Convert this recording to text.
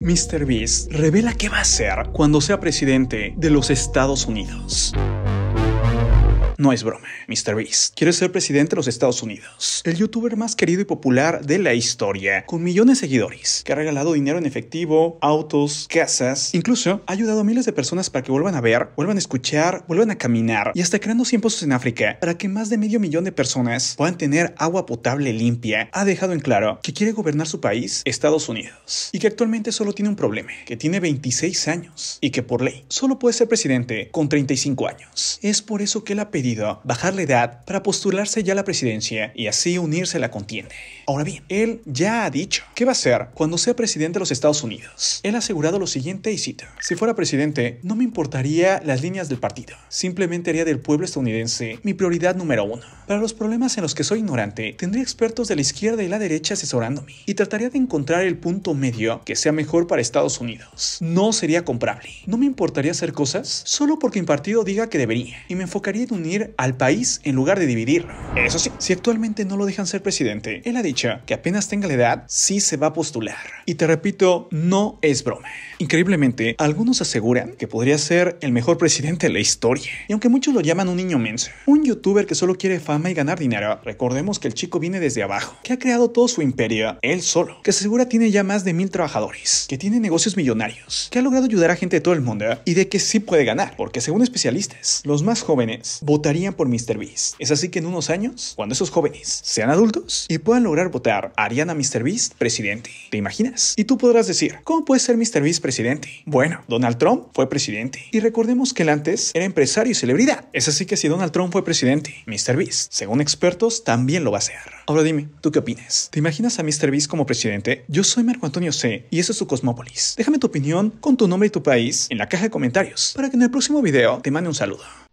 Mr. Beast revela qué va a hacer cuando sea presidente de los Estados Unidos. No es broma, Beast. quiere ser presidente de los Estados Unidos, el youtuber más querido y popular de la historia, con millones de seguidores, que ha regalado dinero en efectivo, autos, casas, incluso ha ayudado a miles de personas para que vuelvan a ver, vuelvan a escuchar, vuelvan a caminar y hasta creando 100 pozos en África para que más de medio millón de personas puedan tener agua potable limpia. Ha dejado en claro que quiere gobernar su país, Estados Unidos, y que actualmente solo tiene un problema, que tiene 26 años y que por ley solo puede ser presidente con 35 años. Es por eso que él ha pedido bajar la edad para postularse ya a la presidencia y así unirse a la contienda. Ahora bien, él ya ha dicho qué va a hacer cuando sea presidente de los Estados Unidos. Él ha asegurado lo siguiente y cita, si fuera presidente, no me importaría las líneas del partido, simplemente haría del pueblo estadounidense mi prioridad número uno. Para los problemas en los que soy ignorante, tendría expertos de la izquierda y la derecha asesorándome y trataría de encontrar el punto medio que sea mejor para Estados Unidos. No sería comprable. No me importaría hacer cosas solo porque mi partido diga que debería y me enfocaría en unir al país en lugar de dividir. Eso sí, si actualmente no lo dejan ser presidente, él ha dicho que apenas tenga la edad sí se va a postular. Y te repito, no es broma. Increíblemente, algunos aseguran que podría ser el mejor presidente de la historia. Y aunque muchos lo llaman un niño menso, un youtuber que solo quiere fama y ganar dinero, recordemos que el chico viene desde abajo, que ha creado todo su imperio él solo, que asegura tiene ya más de mil trabajadores, que tiene negocios millonarios, que ha logrado ayudar a gente de todo el mundo y de que sí puede ganar, porque según especialistas, los más jóvenes votarían por MrBeast. Es así que en unos años, cuando esos jóvenes sean adultos y puedan lograr votar a Ariana Beast presidente. ¿Te imaginas? Y tú podrás decir, ¿cómo puede ser Beast presidente? Bueno, Donald Trump fue presidente. Y recordemos que él antes era empresario y celebridad. Es así que si Donald Trump fue presidente, Beast, según expertos, también lo va a ser. Ahora dime, ¿tú qué opinas? ¿Te imaginas a Beast como presidente? Yo soy Marco Antonio C. y eso es su Cosmópolis. Déjame tu opinión con tu nombre y tu país en la caja de comentarios para que en el próximo video te mande un saludo.